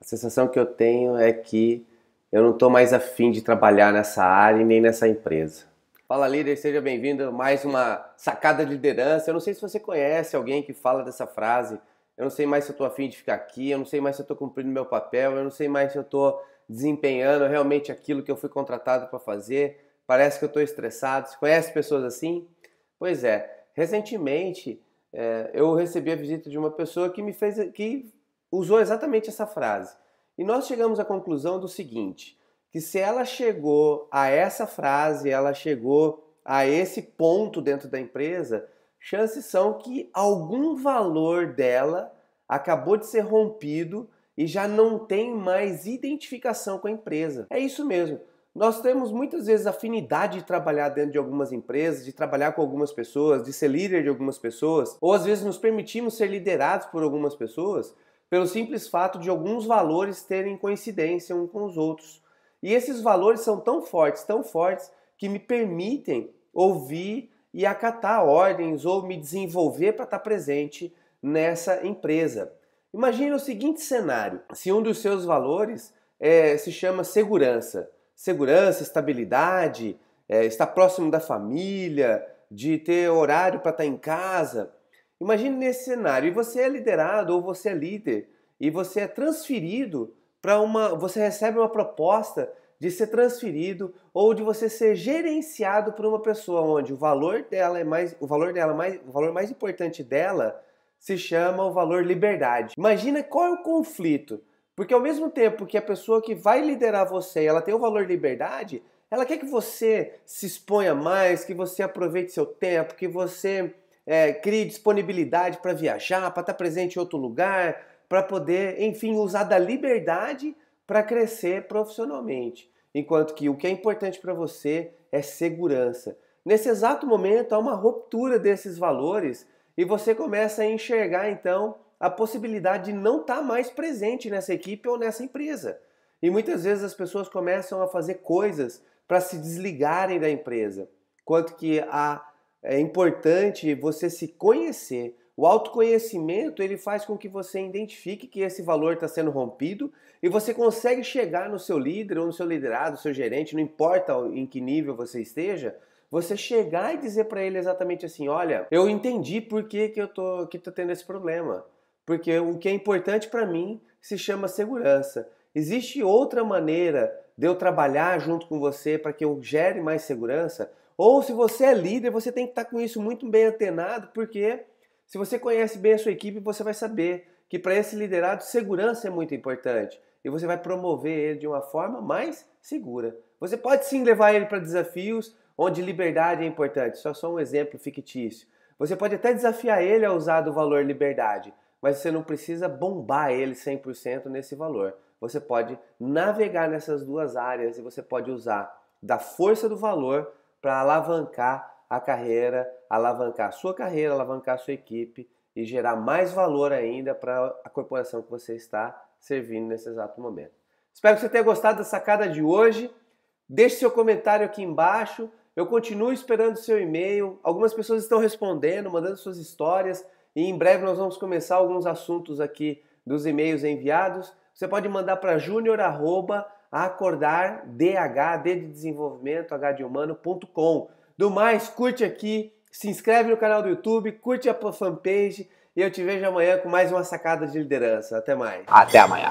A sensação que eu tenho é que eu não estou mais afim de trabalhar nessa área e nem nessa empresa. Fala líder, seja bem-vindo a mais uma sacada de liderança. Eu não sei se você conhece alguém que fala dessa frase. Eu não sei mais se eu estou afim de ficar aqui, eu não sei mais se eu estou cumprindo meu papel, eu não sei mais se eu estou desempenhando realmente aquilo que eu fui contratado para fazer. Parece que eu estou estressado. Você conhece pessoas assim? Pois é, recentemente é, eu recebi a visita de uma pessoa que me fez, que usou exatamente essa frase. E nós chegamos à conclusão do seguinte: que se ela chegou a essa frase, ela chegou a esse ponto dentro da empresa, chances são que algum valor dela acabou de ser rompido e já não tem mais identificação com a empresa. É isso mesmo. Nós temos muitas vezes afinidade de trabalhar dentro de algumas empresas, de trabalhar com algumas pessoas, de ser líder de algumas pessoas, ou às vezes nos permitimos ser liderados por algumas pessoas, pelo simples fato de alguns valores terem coincidência um com os outros. E esses valores são tão fortes, tão fortes, que me permitem ouvir e acatar ordens ou me desenvolver para estar tá presente nessa empresa. Imagine o seguinte cenário: se um dos seus valores é, se chama segurança, segurança, estabilidade, é, estar próximo da família, de ter horário para estar tá em casa, Imagine nesse cenário, e você é liderado ou você é líder, e você é transferido para uma. Você recebe uma proposta de ser transferido ou de você ser gerenciado por uma pessoa onde o valor dela é mais. O valor dela mais. O valor mais importante dela se chama o valor liberdade. Imagina qual é o conflito. Porque ao mesmo tempo que a pessoa que vai liderar você, ela tem o valor liberdade, ela quer que você se exponha mais, que você aproveite seu tempo, que você é, crie disponibilidade para viajar, para estar tá presente em outro lugar, para poder, enfim, usar da liberdade para crescer profissionalmente. Enquanto que o que é importante para você é segurança. Nesse exato momento há uma ruptura desses valores e você começa a enxergar então a possibilidade de não estar tá mais presente nessa equipe ou nessa empresa. E muitas vezes as pessoas começam a fazer coisas para se desligarem da empresa, quanto que a é importante você se conhecer. O autoconhecimento ele faz com que você identifique que esse valor está sendo rompido e você consegue chegar no seu líder ou no seu liderado, seu gerente, não importa em que nível você esteja, você chegar e dizer para ele exatamente assim, olha, eu entendi por que, que eu tô, que tô tá tendo esse problema, porque o que é importante para mim se chama segurança. Existe outra maneira de eu trabalhar junto com você para que eu gere mais segurança? Ou se você é líder, você tem que estar tá com isso muito bem antenado, porque se você conhece bem a sua equipe, você vai saber que para esse liderado segurança é muito importante e você vai promover ele de uma forma mais segura. Você pode sim levar ele para desafios onde liberdade é importante, só só um exemplo fictício. Você pode até desafiar ele a usar do valor liberdade, mas você não precisa bombar ele 100% nesse valor. Você pode navegar nessas duas áreas e você pode usar da força do valor para alavancar a carreira, alavancar a sua carreira, alavancar a sua equipe e gerar mais valor ainda para a corporação que você está servindo nesse exato momento. Espero que você tenha gostado da sacada de hoje. Deixe seu comentário aqui embaixo. Eu continuo esperando seu e-mail. Algumas pessoas estão respondendo, mandando suas histórias e em breve nós vamos começar alguns assuntos aqui dos e-mails enviados você pode mandar para junior@acordarDH, D de desenvolvimento, H de humano.com. Do mais, curte aqui, se inscreve no canal do YouTube, curte a fanpage e eu te vejo amanhã com mais uma sacada de liderança. Até mais. Até amanhã.